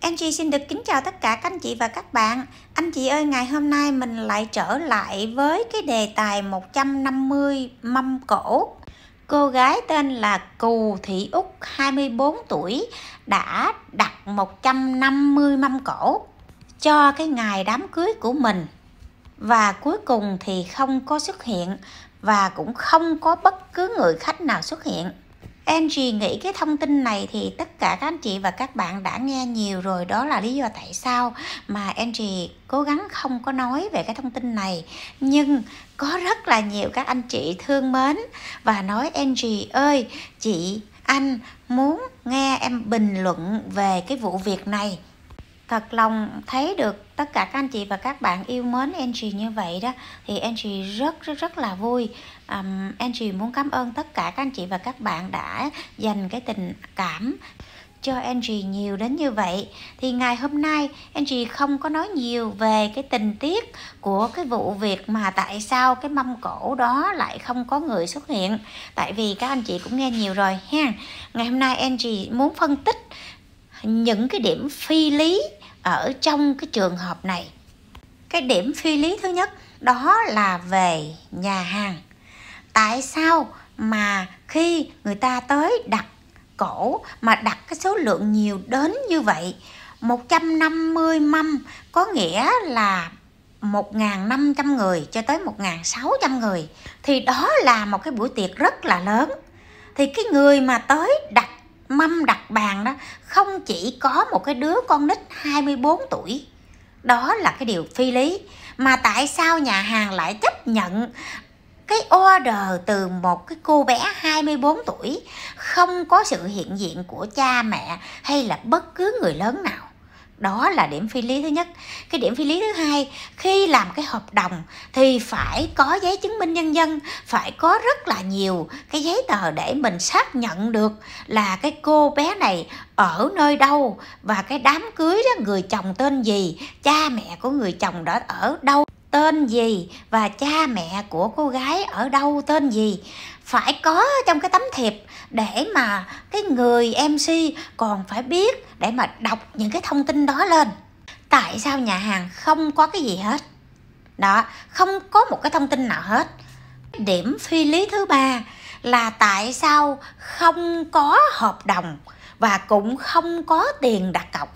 Angie xin được kính chào tất cả các anh chị và các bạn Anh chị ơi ngày hôm nay mình lại trở lại với cái đề tài 150 mâm cổ Cô gái tên là Cù Thị Úc 24 tuổi đã đặt 150 mâm cổ cho cái ngày đám cưới của mình Và cuối cùng thì không có xuất hiện và cũng không có bất cứ người khách nào xuất hiện Angie nghĩ cái thông tin này thì tất cả các anh chị và các bạn đã nghe nhiều rồi đó là lý do tại sao mà Angie cố gắng không có nói về cái thông tin này nhưng có rất là nhiều các anh chị thương mến và nói Angie ơi chị anh muốn nghe em bình luận về cái vụ việc này thật lòng thấy được tất cả các anh chị và các bạn yêu mến Angie như vậy đó thì Angie rất rất rất là vui um, Angie muốn cảm ơn tất cả các anh chị và các bạn đã dành cái tình cảm cho Angie nhiều đến như vậy thì ngày hôm nay Angie không có nói nhiều về cái tình tiết của cái vụ việc mà tại sao cái mâm cổ đó lại không có người xuất hiện tại vì các anh chị cũng nghe nhiều rồi ha ngày hôm nay Angie muốn phân tích những cái điểm phi lý ở trong cái trường hợp này cái điểm phi lý thứ nhất đó là về nhà hàng tại sao mà khi người ta tới đặt cổ mà đặt cái số lượng nhiều đến như vậy 150 mâm có nghĩa là 1.500 người cho tới 1.600 người thì đó là một cái buổi tiệc rất là lớn thì cái người mà tới đặt mâm đặt bàn đó chỉ có một cái đứa con nít 24 tuổi đó là cái điều phi lý mà tại sao nhà hàng lại chấp nhận cái order từ một cái cô bé 24 tuổi không có sự hiện diện của cha mẹ hay là bất cứ người lớn nào đó là điểm phi lý thứ nhất cái điểm phi lý thứ hai khi làm cái hợp đồng thì phải có giấy chứng minh nhân dân phải có rất là nhiều cái giấy tờ để mình xác nhận được là cái cô bé này ở nơi đâu và cái đám cưới đó người chồng tên gì cha mẹ của người chồng đó ở đâu tên gì và cha mẹ của cô gái ở đâu tên gì phải có trong cái tấm thiệp để mà cái người mc còn phải biết để mà đọc những cái thông tin đó lên tại sao nhà hàng không có cái gì hết đó không có một cái thông tin nào hết điểm phi lý thứ ba là tại sao không có hợp đồng và cũng không có tiền đặt cọc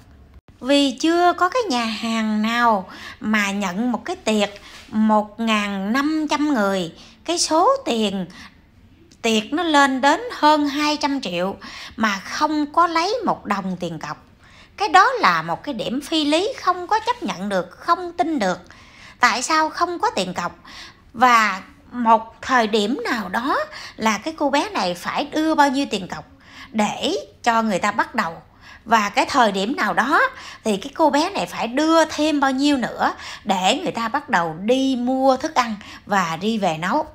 vì chưa có cái nhà hàng nào mà nhận một cái tiệc 1.500 người cái số tiền tiệc nó lên đến hơn 200 triệu mà không có lấy một đồng tiền cọc cái đó là một cái điểm phi lý không có chấp nhận được không tin được tại sao không có tiền cọc và một thời điểm nào đó là cái cô bé này phải đưa bao nhiêu tiền cọc để cho người ta bắt đầu và cái thời điểm nào đó thì cái cô bé này phải đưa thêm bao nhiêu nữa để người ta bắt đầu đi mua thức ăn và đi về nấu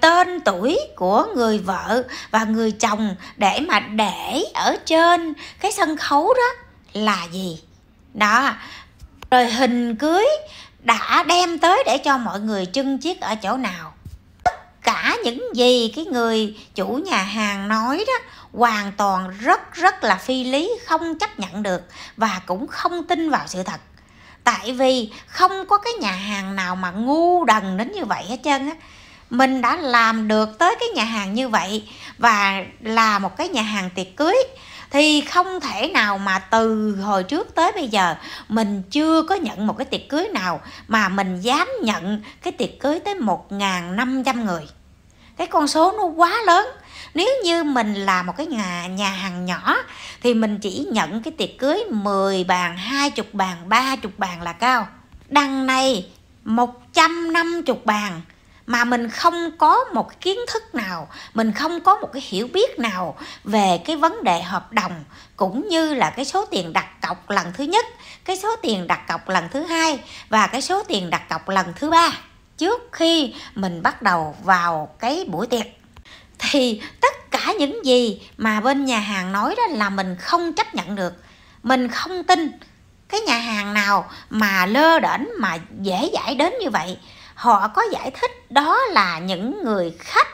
tên tuổi của người vợ và người chồng để mà để ở trên cái sân khấu đó là gì đó rồi hình cưới đã đem tới để cho mọi người trưng chiếc ở chỗ nào tất cả những gì cái người chủ nhà hàng nói đó hoàn toàn rất rất là phi lý không chấp nhận được và cũng không tin vào sự thật tại vì không có cái nhà hàng nào mà ngu đần đến như vậy hết trơn á mình đã làm được tới cái nhà hàng như vậy và là một cái nhà hàng tiệc cưới thì không thể nào mà từ hồi trước tới bây giờ mình chưa có nhận một cái tiệc cưới nào mà mình dám nhận cái tiệc cưới tới 1.500 người cái con số nó quá lớn nếu như mình là một cái nhà nhà hàng nhỏ thì mình chỉ nhận cái tiệc cưới 10 bàn, 20 bàn, 30 bàn là cao. Đằng này 150 bàn mà mình không có một cái kiến thức nào, mình không có một cái hiểu biết nào về cái vấn đề hợp đồng cũng như là cái số tiền đặt cọc lần thứ nhất, cái số tiền đặt cọc lần thứ hai và cái số tiền đặt cọc lần thứ ba trước khi mình bắt đầu vào cái buổi tiệc thì tất cả những gì mà bên nhà hàng nói đó là mình không chấp nhận được mình không tin cái nhà hàng nào mà lơ đễnh mà dễ dãi đến như vậy họ có giải thích đó là những người khách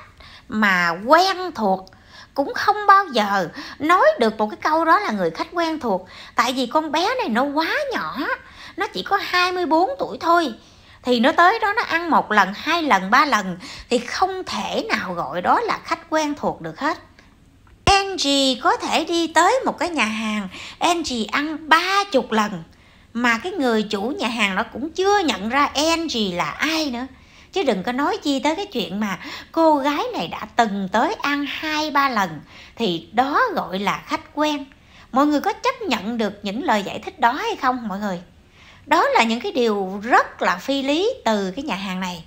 mà quen thuộc cũng không bao giờ nói được một cái câu đó là người khách quen thuộc tại vì con bé này nó quá nhỏ nó chỉ có 24 tuổi thôi thì nó tới đó nó ăn một lần hai lần ba lần thì không thể nào gọi đó là khách quen thuộc được hết Angie có thể đi tới một cái nhà hàng Angie ăn ba chục lần mà cái người chủ nhà hàng nó cũng chưa nhận ra Angie là ai nữa chứ đừng có nói chi tới cái chuyện mà cô gái này đã từng tới ăn hai ba lần thì đó gọi là khách quen mọi người có chấp nhận được những lời giải thích đó hay không mọi người đó là những cái điều rất là phi lý từ cái nhà hàng này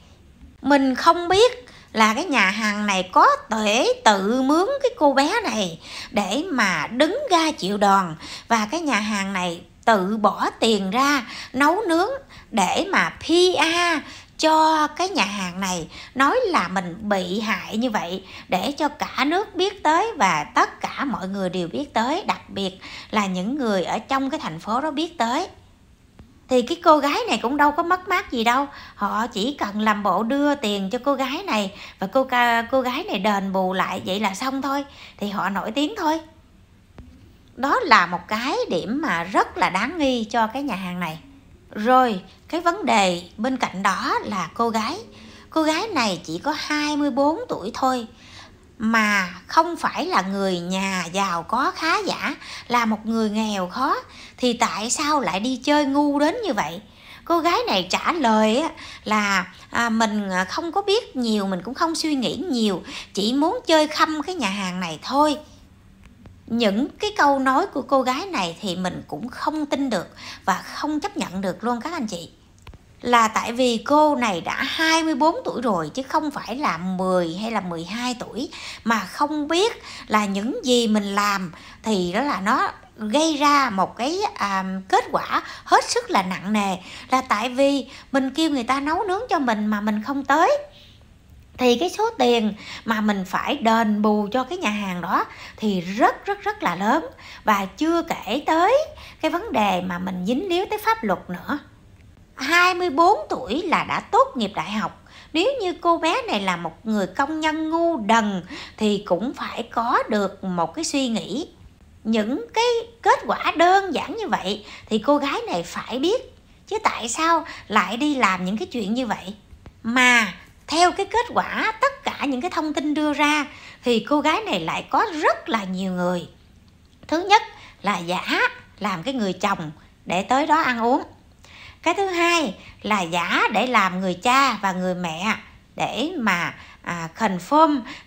mình không biết là cái nhà hàng này có thể tự mướn cái cô bé này để mà đứng ra chịu đòn và cái nhà hàng này tự bỏ tiền ra nấu nướng để mà PR cho cái nhà hàng này nói là mình bị hại như vậy để cho cả nước biết tới và tất cả mọi người đều biết tới đặc biệt là những người ở trong cái thành phố đó biết tới thì cái cô gái này cũng đâu có mất mát gì đâu họ chỉ cần làm bộ đưa tiền cho cô gái này và cô ca cô gái này đền bù lại vậy là xong thôi thì họ nổi tiếng thôi đó là một cái điểm mà rất là đáng nghi cho cái nhà hàng này rồi cái vấn đề bên cạnh đó là cô gái cô gái này chỉ có 24 tuổi thôi mà không phải là người nhà giàu có khá giả là một người nghèo khó thì tại sao lại đi chơi ngu đến như vậy cô gái này trả lời là à, mình à, không có biết nhiều mình cũng không suy nghĩ nhiều chỉ muốn chơi khăm cái nhà hàng này thôi những cái câu nói của cô gái này thì mình cũng không tin được và không chấp nhận được luôn các anh chị là tại vì cô này đã 24 tuổi rồi chứ không phải là 10 hay là 12 tuổi mà không biết là những gì mình làm thì đó là nó gây ra một cái à, kết quả hết sức là nặng nề là tại vì mình kêu người ta nấu nướng cho mình mà mình không tới thì cái số tiền mà mình phải đền bù cho cái nhà hàng đó thì rất rất rất là lớn và chưa kể tới cái vấn đề mà mình dính líu tới pháp luật nữa 24 tuổi là đã tốt nghiệp đại học nếu như cô bé này là một người công nhân ngu đần thì cũng phải có được một cái suy nghĩ những cái kết quả đơn giản như vậy thì cô gái này phải biết chứ tại sao lại đi làm những cái chuyện như vậy mà theo cái kết quả tất cả những cái thông tin đưa ra thì cô gái này lại có rất là nhiều người thứ nhất là giả làm cái người chồng để tới đó ăn uống cái thứ hai là giả để làm người cha và người mẹ để mà à, khẩn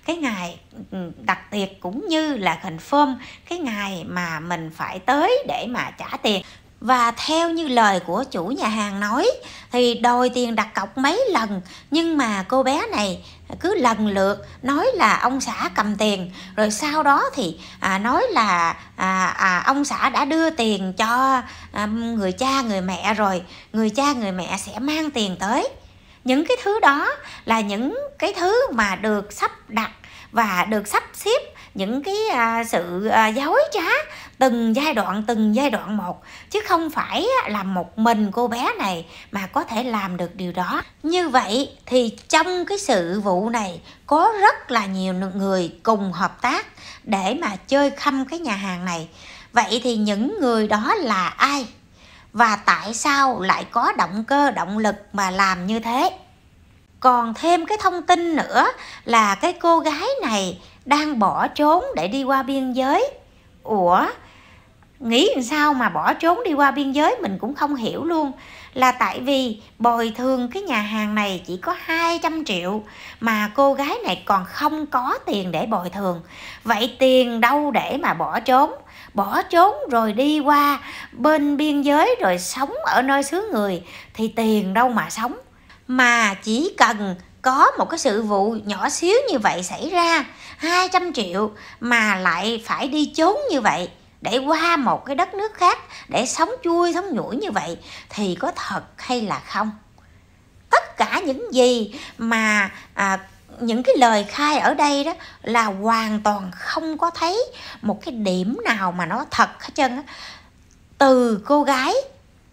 cái ngày ừ, đặt tiệc cũng như là khẩn phơm cái ngày mà mình phải tới để mà trả tiền và theo như lời của chủ nhà hàng nói thì đòi tiền đặt cọc mấy lần nhưng mà cô bé này cứ lần lượt nói là ông xã cầm tiền rồi sau đó thì à, nói là à, à, ông xã đã đưa tiền cho à, người cha người mẹ rồi người cha người mẹ sẽ mang tiền tới những cái thứ đó là những cái thứ mà được sắp đặt và được sắp xếp những cái à, sự à, dối trá từng giai đoạn từng giai đoạn một chứ không phải là một mình cô bé này mà có thể làm được điều đó như vậy thì trong cái sự vụ này có rất là nhiều người cùng hợp tác để mà chơi khăm cái nhà hàng này vậy thì những người đó là ai và tại sao lại có động cơ động lực mà làm như thế còn thêm cái thông tin nữa là cái cô gái này đang bỏ trốn để đi qua biên giới ủa nghĩ làm sao mà bỏ trốn đi qua biên giới mình cũng không hiểu luôn là tại vì bồi thường cái nhà hàng này chỉ có 200 triệu mà cô gái này còn không có tiền để bồi thường vậy tiền đâu để mà bỏ trốn bỏ trốn rồi đi qua bên biên giới rồi sống ở nơi xứ người thì tiền đâu mà sống mà chỉ cần có một cái sự vụ nhỏ xíu như vậy xảy ra 200 triệu mà lại phải đi trốn như vậy để qua một cái đất nước khác để sống chui sống nhủi như vậy thì có thật hay là không tất cả những gì mà à, những cái lời khai ở đây đó là hoàn toàn không có thấy một cái điểm nào mà nó thật hết trơn từ cô gái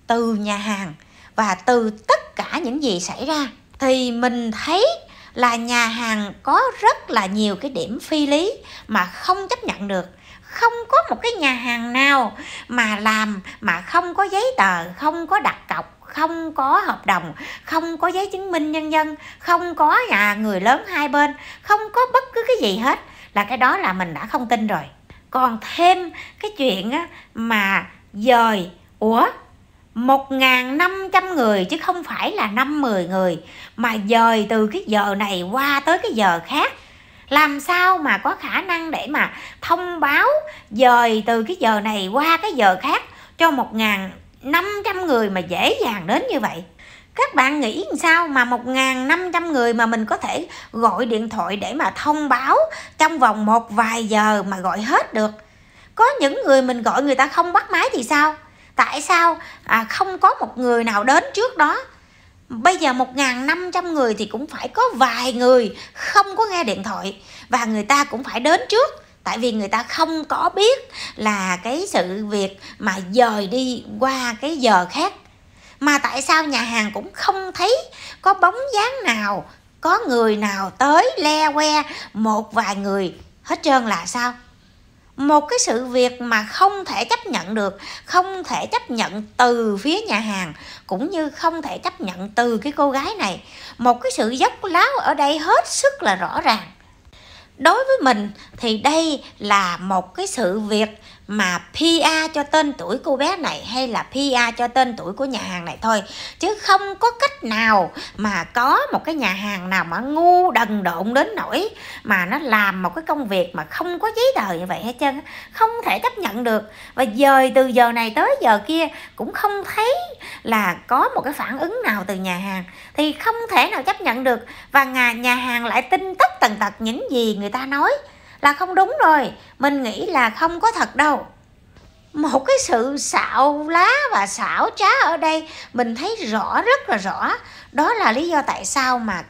từ nhà hàng và từ tất cả những gì xảy ra thì mình thấy là nhà hàng có rất là nhiều cái điểm phi lý mà không chấp nhận được không có một cái nhà hàng nào mà làm mà không có giấy tờ không có đặt cọc không có hợp đồng không có giấy chứng minh nhân dân không có nhà người lớn hai bên không có bất cứ cái gì hết là cái đó là mình đã không tin rồi còn thêm cái chuyện mà dời ủa 1.500 người chứ không phải là 5-10 người mà dời từ cái giờ này qua tới cái giờ khác làm sao mà có khả năng để mà thông báo dời từ cái giờ này qua cái giờ khác cho 1.500 người mà dễ dàng đến như vậy các bạn nghĩ sao mà 1.500 người mà mình có thể gọi điện thoại để mà thông báo trong vòng một vài giờ mà gọi hết được có những người mình gọi người ta không bắt máy thì sao tại sao à, không có một người nào đến trước đó Bây giờ 1.500 người thì cũng phải có vài người không có nghe điện thoại và người ta cũng phải đến trước tại vì người ta không có biết là cái sự việc mà dời đi qua cái giờ khác mà tại sao nhà hàng cũng không thấy có bóng dáng nào có người nào tới le que một vài người hết trơn là sao một cái sự việc mà không thể chấp nhận được không thể chấp nhận từ phía nhà hàng cũng như không thể chấp nhận từ cái cô gái này một cái sự dốc láo ở đây hết sức là rõ ràng đối với mình thì đây là một cái sự việc mà PA cho tên tuổi cô bé này hay là PA cho tên tuổi của nhà hàng này thôi chứ không có cách nào mà có một cái nhà hàng nào mà ngu đần độn đến nỗi mà nó làm một cái công việc mà không có giấy tờ như vậy hết trơn không thể chấp nhận được và dời từ giờ này tới giờ kia cũng không thấy là có một cái phản ứng nào từ nhà hàng thì không thể nào chấp nhận được và nhà nhà hàng lại tin tất tần tật những gì người ta nói là không đúng rồi mình nghĩ là không có thật đâu một cái sự xạo lá và xảo trá ở đây mình thấy rõ rất là rõ đó là lý do tại sao mà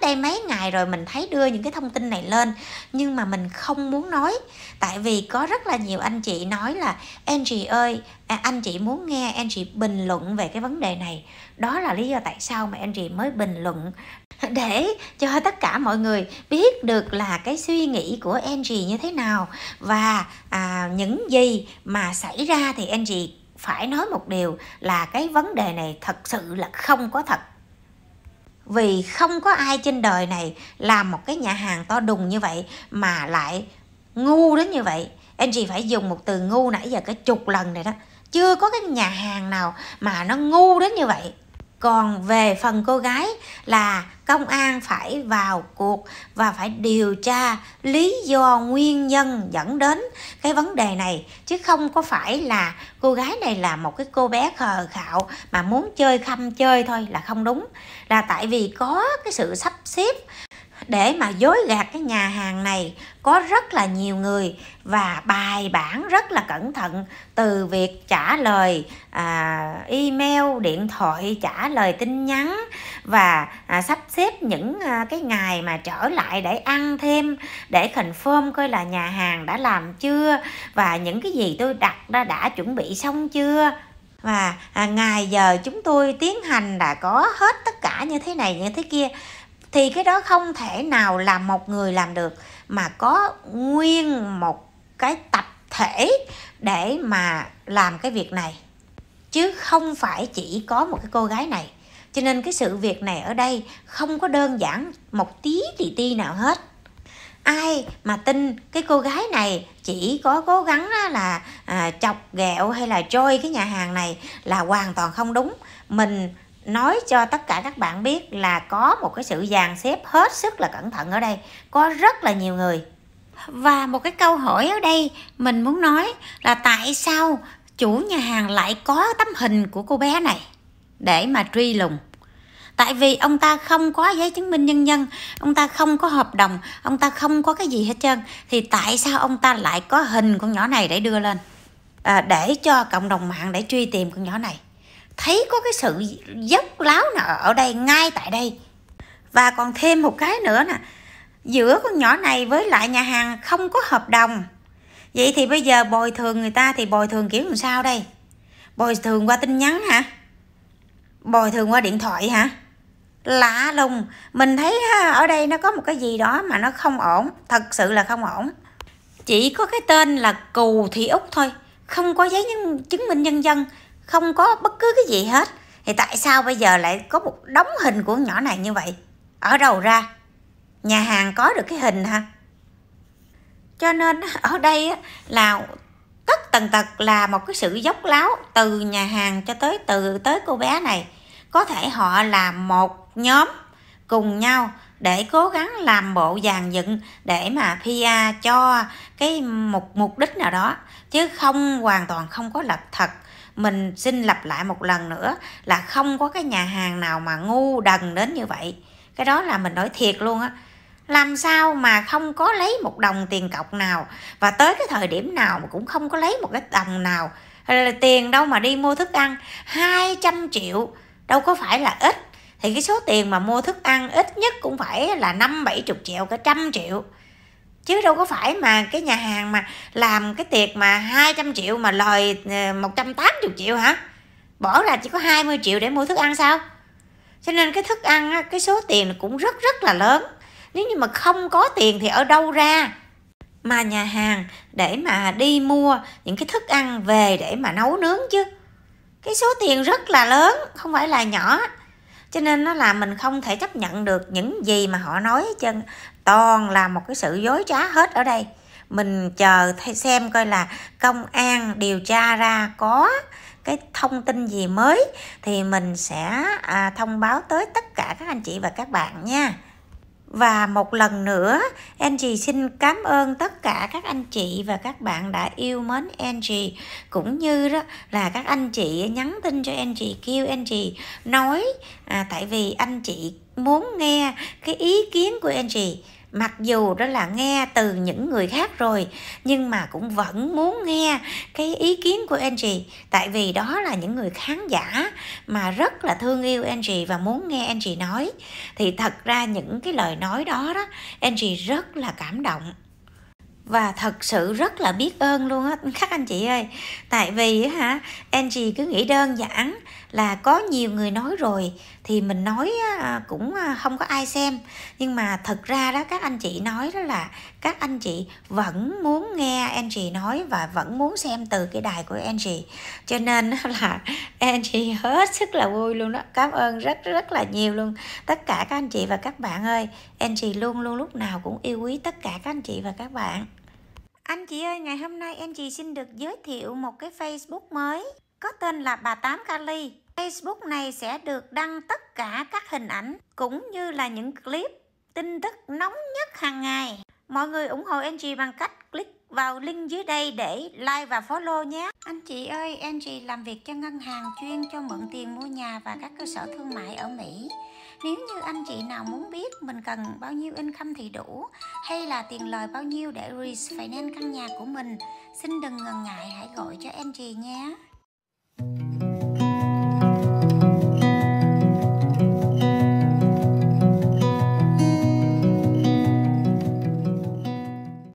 đây mấy ngày rồi mình thấy đưa những cái thông tin này lên nhưng mà mình không muốn nói tại vì có rất là nhiều anh chị nói là Angie ơi à, anh chị muốn nghe Angie bình luận về cái vấn đề này đó là lý do tại sao mà Angie mới bình luận để cho tất cả mọi người biết được là cái suy nghĩ của Angie như thế nào và à, những gì mà xảy ra thì Angie phải nói một điều là cái vấn đề này thật sự là không có thật vì không có ai trên đời này làm một cái nhà hàng to đùng như vậy mà lại ngu đến như vậy anh chị phải dùng một từ ngu nãy giờ cái chục lần này đó chưa có cái nhà hàng nào mà nó ngu đến như vậy còn về phần cô gái là công an phải vào cuộc và phải điều tra lý do nguyên nhân dẫn đến cái vấn đề này chứ không có phải là cô gái này là một cái cô bé khờ khạo mà muốn chơi khăm chơi thôi là không đúng là tại vì có cái sự sắp xếp để mà dối gạt cái nhà hàng này có rất là nhiều người và bài bản rất là cẩn thận từ việc trả lời à, email điện thoại trả lời tin nhắn và à, sắp xếp những à, cái ngày mà trở lại để ăn thêm để confirm coi là nhà hàng đã làm chưa và những cái gì tôi đặt đã, đã chuẩn bị xong chưa và à, ngày giờ chúng tôi tiến hành đã có hết tất cả như thế này như thế kia thì cái đó không thể nào là một người làm được mà có nguyên một cái tập thể để mà làm cái việc này chứ không phải chỉ có một cái cô gái này cho nên cái sự việc này ở đây không có đơn giản một tí tì ti nào hết ai mà tin cái cô gái này chỉ có cố gắng là à, chọc ghẹo hay là trôi cái nhà hàng này là hoàn toàn không đúng mình nói cho tất cả các bạn biết là có một cái sự dàn xếp hết sức là cẩn thận ở đây có rất là nhiều người và một cái câu hỏi ở đây mình muốn nói là tại sao chủ nhà hàng lại có tấm hình của cô bé này để mà truy lùng tại vì ông ta không có giấy chứng minh nhân dân ông ta không có hợp đồng ông ta không có cái gì hết trơn thì tại sao ông ta lại có hình con nhỏ này để đưa lên à, để cho cộng đồng mạng để truy tìm con nhỏ này thấy có cái sự dốc láo nào ở đây ngay tại đây và còn thêm một cái nữa nè giữa con nhỏ này với lại nhà hàng không có hợp đồng vậy thì bây giờ bồi thường người ta thì bồi thường kiểu làm sao đây bồi thường qua tin nhắn hả bồi thường qua điện thoại hả lạ lùng mình thấy ha, ở đây nó có một cái gì đó mà nó không ổn thật sự là không ổn chỉ có cái tên là cù thị út thôi không có giấy nhân, chứng minh nhân dân không có bất cứ cái gì hết thì tại sao bây giờ lại có một đống hình của nhỏ này như vậy ở đâu ra nhà hàng có được cái hình ha cho nên ở đây là tất tần tật là một cái sự dốc láo từ nhà hàng cho tới từ tới cô bé này có thể họ là một nhóm cùng nhau để cố gắng làm bộ dàn dựng để mà PR cho cái một mục đích nào đó chứ không hoàn toàn không có lập thật mình xin lặp lại một lần nữa là không có cái nhà hàng nào mà ngu đần đến như vậy cái đó là mình nói thiệt luôn á làm sao mà không có lấy một đồng tiền cọc nào và tới cái thời điểm nào mà cũng không có lấy một cái đồng nào là tiền đâu mà đi mua thức ăn 200 triệu đâu có phải là ít thì cái số tiền mà mua thức ăn ít nhất cũng phải là năm bảy chục triệu cả trăm triệu chứ đâu có phải mà cái nhà hàng mà làm cái tiệc mà 200 triệu mà lời 180 ờ, triệu hả bỏ ra chỉ có 20 triệu để mua thức ăn sao cho nên cái thức ăn cái số tiền cũng rất rất là lớn nếu như mà không có tiền thì ở đâu ra mà nhà hàng để mà đi mua những cái thức ăn về để mà nấu nướng chứ cái số tiền rất là lớn không phải là nhỏ cho nên nó là mình không thể chấp nhận được những gì mà họ nói chân toàn là một cái sự dối trá hết ở đây mình chờ xem coi là công an điều tra ra có cái thông tin gì mới thì mình sẽ à, thông báo tới tất cả các anh chị và các bạn nha và một lần nữa, Angie xin cảm ơn tất cả các anh chị và các bạn đã yêu mến Angie cũng như đó là các anh chị nhắn tin cho Angie kêu Angie nói à, tại vì anh chị muốn nghe cái ý kiến của Angie mặc dù đó là nghe từ những người khác rồi nhưng mà cũng vẫn muốn nghe cái ý kiến của Angie tại vì đó là những người khán giả mà rất là thương yêu Angie và muốn nghe Angie nói thì thật ra những cái lời nói đó đó Angie rất là cảm động và thật sự rất là biết ơn luôn á các anh chị ơi tại vì hả Angie cứ nghĩ đơn giản là có nhiều người nói rồi thì mình nói cũng à, không có ai xem nhưng mà thật ra đó các anh chị nói đó là các anh chị vẫn muốn nghe Angie nói và vẫn muốn xem từ cái đài của Angie cho nên là Angie hết sức là vui luôn đó cảm ơn rất rất là nhiều luôn tất cả các anh chị và các bạn ơi Angie luôn luôn lúc nào cũng yêu quý tất cả các anh chị và các bạn anh chị ơi, ngày hôm nay em chị xin được giới thiệu một cái Facebook mới có tên là Bà Tám Kali. Facebook này sẽ được đăng tất cả các hình ảnh cũng như là những clip tin tức nóng nhất hàng ngày. Mọi người ủng hộ em chị bằng cách click vào link dưới đây để like và follow nhé. Anh chị ơi, em chị làm việc cho ngân hàng chuyên cho mượn tiền mua nhà và các cơ sở thương mại ở Mỹ. Nếu như anh chị nào muốn biết mình cần bao nhiêu income thì đủ hay là tiền lời bao nhiêu để refinance căn nhà của mình, xin đừng ngần ngại hãy gọi cho em chị nhé.